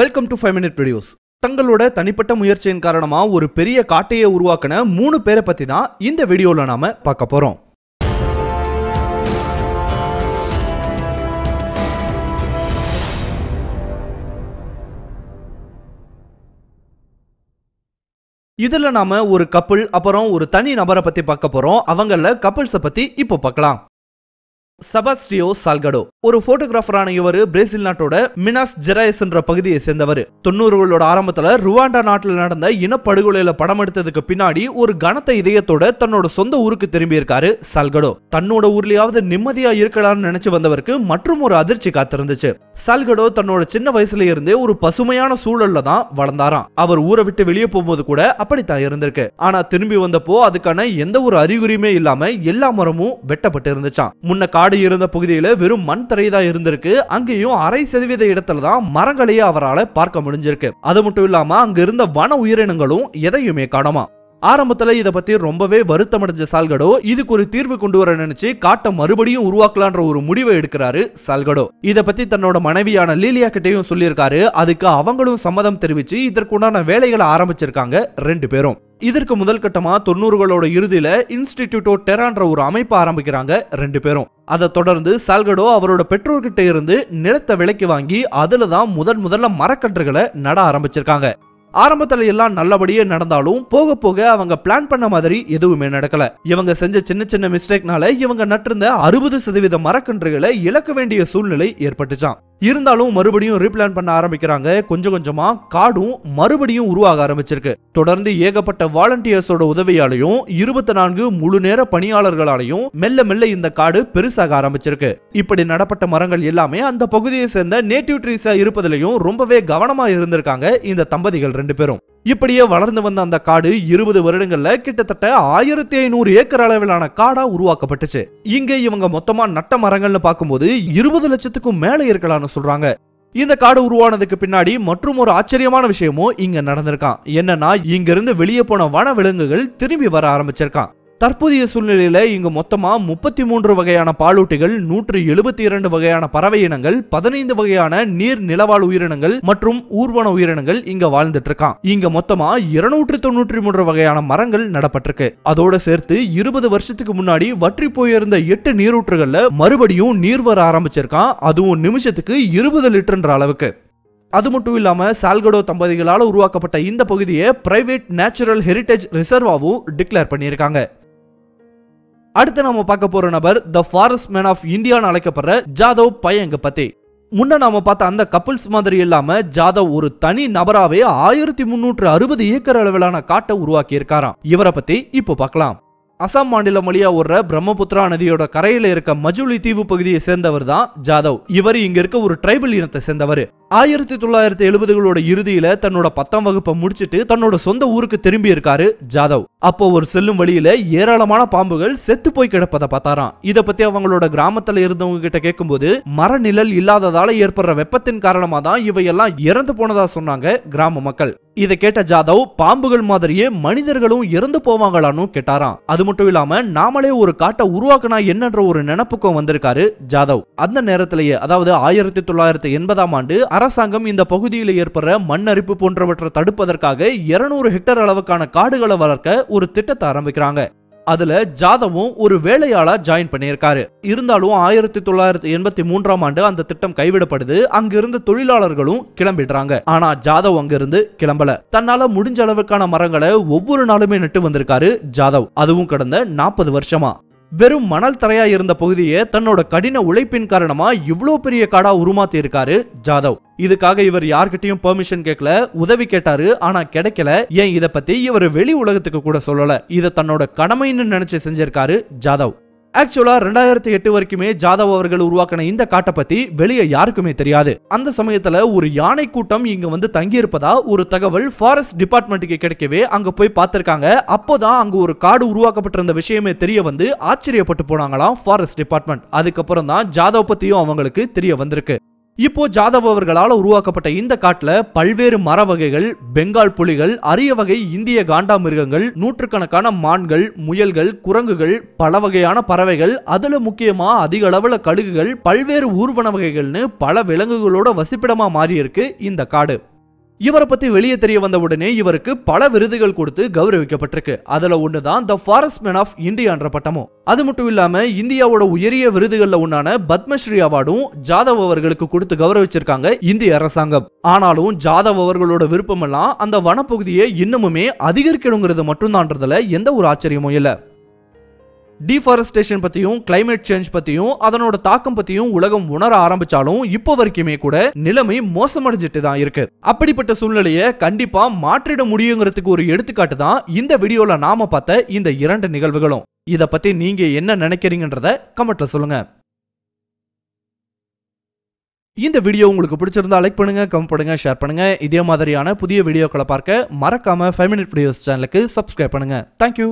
welcome to five minute videos தங்களோட தனிப்பட்ட முயற்சியின் காரணமாக ஒரு பெரிய காட்டையை உருவாக்கின மூணு பேரை பற்றி தான் இந்த வீடியோவில் நாம் பார்க்க போகிறோம் இதில் நாம் ஒரு கப்பல் அப்புறம் ஒரு தனி நபரை பற்றி பார்க்க போகிறோம் அவங்கள கப்பல்ஸை பற்றி இப்போ பார்க்கலாம் சபாஸ்டியோ சால்கடோ ஒரு போட்டோகிராஃபரான இவர் பிரேசில் நாட்டோட மினாஸ் ஜெராயஸ் என்ற பகுதியை சேர்ந்தவர் தொண்ணூறுகளோட ஆரம்பத்தில் ருவாண்டா நாட்டில் நடந்த இனப்படுகொலையில படம் எடுத்ததுக்கு பின்னாடி ஒரு கனத்த இதயத்தோட தன்னோட சொந்த ஊருக்கு திரும்பியிருக்காரு சால்கடோ தன்னோட ஊர்லயாவது நிம்மதியா இருக்கலாம்னு நினைச்சு வந்தவருக்கு மற்றும் ஒரு அதிர்ச்சி காத்திருந்துச்சு சால்கடோ தன்னோட சின்ன வயசுல இருந்தே ஒரு பசுமையான சூழல்ல தான் வளர்ந்தாராம் அவர் ஊரை விட்டு வெளியே போகும்போது கூட அப்படித்தான் இருந்திருக்கு ஆனா திரும்பி வந்தப்போ அதுக்கான எந்த ஒரு அறிகுறியுமே இல்லாம எல்லா மரமும் வெட்டப்பட்டு இருந்துச்சான் முன்ன காடு காடு இருந்த பகுதியில வெறும் மண் தரை இருந்திருக்கு அங்கேயும் அரை சதவீத இடத்துல தான் மரங்களையே அவரால் பார்க்க முடிஞ்சிருக்கு அது மட்டும் இல்லாம அங்க இருந்த வன உயிரினங்களும் எதையுமே காணமா ஆரம்பத்துல இதை பத்தி ரொம்பவே வருத்தமடைஞ்ச சால்கடோ இதுக்கு ஒரு தீர்வு கொண்டு வர நினைச்சு காட்டை மறுபடியும் உருவாக்கலான்ற ஒரு முடிவை எடுக்கிறாரு சால்கடோ இதை பத்தி தன்னோட மனைவியான லீலியா கிட்டையும் சொல்லியிருக்காரு அதுக்கு அவங்களும் சம்மதம் தெரிவிச்சு இதற்குண்டான வேலைகளை ஆரம்பிச்சிருக்காங்க ரெண்டு பேரும் இதற்கு முதல் கட்டமா தொண்ணூறுகளோட இறுதியில இன்ஸ்டிடியூட்டோ டெரான்ற ஒரு அமைப்பு ஆரம்பிக்கிறாங்க ரெண்டு பேரும் அதை தொடர்ந்து சால்கடோ அவரோட பெற்றோர்கிட்ட இருந்து நிலத்தை விலைக்கு வாங்கி அதுலதான் தான் முதன் முதல்ல மரக்கன்றுகளை நட ஆரம்பிச்சிருக்காங்க ஆரம்பத்துல எல்லாம் நல்லபடியே நடந்தாலும் போக போக அவங்க பிளான் பண்ண மாதிரி எதுவுமே நடக்கல இவங்க செஞ்ச சின்ன சின்ன மிஸ்டேக்னால இவங்க நட்டிருந்த அறுபது சதவீத மரக்கன்றுகளை இழக்க வேண்டிய சூழ்நிலை ஏற்பட்டுச்சான் இருந்தாலும் மறுபடியும் ரீப்ளான் பண்ண ஆரம்பிக்கிறாங்க கொஞ்சம் கொஞ்சமா காடும் மறுபடியும் உருவாக ஆரம்பிச்சிருக்கு தொடர்ந்து ஏகப்பட்ட வாலண்டியர்ஸோட உதவியாலையும் இருபத்தி நான்கு முழு நேர பணியாளர்களாலையும் மெல்ல மெல்ல இந்த காடு பெருசாக ஆரம்பிச்சிருக்கு இப்படி நடப்பட்ட மரங்கள் எல்லாமே அந்த பகுதியை சேர்ந்த நேட்டிவ் ட்ரீஸா இருப்பதிலையும் ரொம்பவே கவனமா இருந்திருக்காங்க இந்த தம்பதிகள் ரெண்டு பேரும் இப்படியே வளர்ந்து வந்த அந்த காடு இருபது வருடங்கள்ல கிட்டத்தட்ட ஆயிரத்தி ஐநூறு ஏக்கர் அளவிலான காடா உருவாக்கப்பட்டுச்சு இங்க இவங்க மொத்தமா நட்ட மரங்கள்னு பார்க்கும்போது இருபது லட்சத்துக்கும் மேல இருக்கலாம்னு சொல்றாங்க இந்த காடு உருவானதுக்கு பின்னாடி மற்றும் ஒரு ஆச்சரியமான விஷயமும் இங்க நடந்திருக்கான் என்னன்னா இங்கிருந்து வெளியே போன வன விலங்குகள் திரும்பி வர ஆரம்பிச்சிருக்கான் தற்போதைய சூழ்நிலையில் இங்கு மொத்தமாக முப்பத்தி மூன்று வகையான பாலூட்டிகள் நூற்று எழுபத்தி இரண்டு வகையான பறவை இனங்கள் பதினைந்து வகையான நீர் நிலவாழ் உயிரினங்கள் மற்றும் ஊர்வன உயிரினங்கள் இங்க வாழ்ந்துட்டு இருக்கான் இங்க மொத்தமா இருநூற்றி தொன்னூற்றி மூன்று வகையான மரங்கள் நடப்பட்டிருக்கு அதோட சேர்த்து இருபது வருஷத்துக்கு முன்னாடி வற்றி போயிருந்த எட்டு நீரூற்றுகள்ல மறுபடியும் நீர் வர ஆரம்பிச்சிருக்கான் அதுவும் நிமிஷத்துக்கு இருபது லிட்டர்ன்ற அளவுக்கு அது மட்டும் இல்லாமல் சால்கடோ தம்பதிகளால் உருவாக்கப்பட்ட இந்த பகுதியை பிரைவேட் நேச்சுரல் ஹெரிட்டேஜ் ரிசர்வாகவும் டிக்ளேர் பண்ணியிருக்காங்க அடுத்து நாம பார்க்க போற நபர் த ஃபாரஸ்ட் மேன் ஆஃப் இந்தியான்னு அழைக்கப்படுற ஜாதவ் பையங்க பத்தி முன்ன நாம பார்த்த அந்த கப்பிள்ஸ் மாதிரி இல்லாம ஜாதவ் ஒரு தனி நபராவே ஆயிரத்தி முன்னூற்று அறுபது ஏக்கர் அளவிலான காட்டை உருவாக்கி இருக்காராம் இவரை பத்தி இப்போ பார்க்கலாம் அசாம் மாநிலம் வழியா ஓடுற பிரம்மபுத்திரா நதியோட கரையில இருக்க மஜூலி தீவு பகுதியை சேர்ந்தவர் தான் ஜாதவ் இவர் இங்க இருக்க ஒரு டிரைபல் இனத்தை சேர்ந்தவர் ஆயிரத்தி தொள்ளாயிரத்தி எழுபதுகளோட இறுதியில தன்னோட பத்தாம் வகுப்பை முடிச்சிட்டு தன்னோட சொந்த ஊருக்கு திரும்பி இருக்காரு ஜாதவ் அப்போ ஒரு செல்லும் வழியில ஏராளமான பாம்புகள் செத்து போய் கிடப்பதை பார்த்தாராம் இத பத்தி அவங்களோட கிராமத்துல இருந்தவங்க கிட்ட கேட்கும்போது போது மரநிழல் இல்லாததால ஏற்படுற வெப்பத்தின் காரணமா தான் இவையெல்லாம் இறந்து போனதா சொன்னாங்க கிராம மக்கள் இதை கேட்ட ஜாதவ் பாம்புகள் மாதிரியே மனிதர்களும் இறந்து போவாங்களான்னு கேட்டாராம் அது மட்டும் இல்லாம நாமளே ஒரு காட்டை உருவாக்கினா என்னன்ற ஒரு நினப்புக்கும் வந்திருக்காரு ஜாதவ் அந்த நேரத்திலேயே அதாவது ஆயிரத்தி தொள்ளாயிரத்தி எண்பதாம் ஆண்டு அரசாங்கம் இந்த பகுதியில் ஏற்படுற மண் அரிப்பு போன்றவற்றை தடுப்பதற்காக இருநூறு ஹெக்டர் அளவுக்கான காடுகளை வளர்க்க ஒரு திட்டத்தை ஆரம்பிக்கிறாங்க அதுல ஜாதவும் ஒரு வேலையாளா ஜாயின் பண்ணியிருக்காரு இருந்தாலும் ஆயிரத்தி தொள்ளாயிரத்தி எண்பத்தி மூன்றாம் ஆண்டு அந்த திட்டம் கைவிடப்படுது அங்கிருந்து தொழிலாளர்களும் கிளம்பிடுறாங்க ஆனா ஜாதவ் அங்கிருந்து கிளம்பல தன்னால முடிஞ்ச அளவுக்கான மரங்களை ஒவ்வொரு நாளுமே நட்டு வந்திருக்காரு ஜாதவ் அதுவும் கடந்த நாற்பது வருஷமா வெறும் மணல் தரையா இருந்த பகுதியை தன்னோட கடின உழைப்பின் காரணமா இவ்வளோ பெரிய காடா உருமாத்தி இருக்காரு ஜாதவ் இதுக்காக இவர் யார்கிட்டயும் பெர்மிஷன் கேட்கல உதவி கேட்டாரு ஆனா கிடைக்கல ஏன் இதை பத்தி இவர் வெளி உலகத்துக்கு கூட சொல்லல இதை தன்னோட கடமைன்னு நினைச்சு செஞ்சிருக்காரு ஜாதவ் ஆக்சுவலா ரெண்டாயிரத்தி எட்டு வரைக்குமே ஜாதவ் அவர்கள் உருவாக்கின இந்த காட்டை பத்தி வெளியே யாருக்குமே தெரியாது அந்த சமயத்துல ஒரு யானை கூட்டம் இங்க வந்து தங்கி இருப்பதா ஒரு தகவல் ஃபாரஸ்ட் டிபார்ட்மெண்ட்டுக்கு கிடைக்கவே அங்க போய் பார்த்திருக்காங்க அப்போதான் அங்க ஒரு காடு உருவாக்கப்பட்டிருந்த விஷயமே தெரிய வந்து ஆச்சரியப்பட்டு போனாங்களாம் ஃபாரஸ்ட் டிபார்ட்மெண்ட் அதுக்கப்புறம் தான் ஜாதவ் பத்தியும் அவங்களுக்கு தெரிய வந்திருக்கு இப்போ ஜாதவ் அவர்களால் உருவாக்கப்பட்ட இந்த காட்டுல பல்வேறு மர வகைகள் பெங்கால் புலிகள் அரிய வகை இந்திய காண்டாமிருகங்கள் நூற்றுக்கணக்கான மான்கள் முயல்கள் குரங்குகள் பல வகையான பறவைகள் அதுல முக்கியமா அதிக அளவுல கழுகுகள் பல்வேறு ஊர்வன வகைகள்னு பல விலங்குகளோட வசிப்பிடமா மாறியிருக்கு இந்த காடு இவரை பத்தி வெளியே தெரிய வந்த உடனே இவருக்கு பல விருதுகள் கொடுத்து கௌரவிக்கப்பட்டிருக்கு அதுல ஒண்ணுதான் த ஃபாரஸ்ட் மேன் ஆஃப் இந்தியான்ற பட்டமும் அது மட்டும் இல்லாம இந்தியாவோட உயரிய விருதுகள்ல ஒன்னான பத்மஸ்ரீ அவார்டும் ஜாதவ் அவர்களுக்கு கொடுத்து கௌரவிச்சிருக்காங்க இந்திய அரசாங்கம் ஆனாலும் ஜாதவ் அவர்களோட விருப்பமெல்லாம் அந்த வனப்பகுதியை இன்னமுமே அதிகரிக்கணுங்கிறது மட்டும்தான்றதுல எந்த ஒரு ஆச்சரியமும் இல்லை டீஃபாரஸ்டேஷன் பத்தியும் கிளைமேட் சேஞ்ச் பத்தியும் அதனோட தாக்கம் பத்தியும் உலகம் உணர ஆரம்பிச்சாலும் இப்போ வரைக்குமே கூட நிலைமை மோசமடைஞ்சிட்டு தான் இருக்கு அப்படிப்பட்ட சூழ்நிலையை கண்டிப்பா மாற்றிட முடியுங்கிறதுக்கு ஒரு எடுத்துக்காட்டு தான் இந்த வீடியோல நாம பார்த்த இந்த இரண்டு நிகழ்வுகளும் இதை பத்தி நீங்க என்ன நினைக்கிறீங்கன்றத கமெண்ட்ல சொல்லுங்க இந்த வீடியோ உங்களுக்கு பிடிச்சிருந்தா லைக் பண்ணுங்க கமெண்ட் பண்ணுங்க ஷேர் பண்ணுங்க இதே மாதிரியான புதிய வீடியோக்களை பார்க்க மறக்காம ஃபைவ் மினிட் வீடியோஸ் சேனலுக்கு சப்ஸ்கிரைப் பண்ணுங்க தேங்க்யூ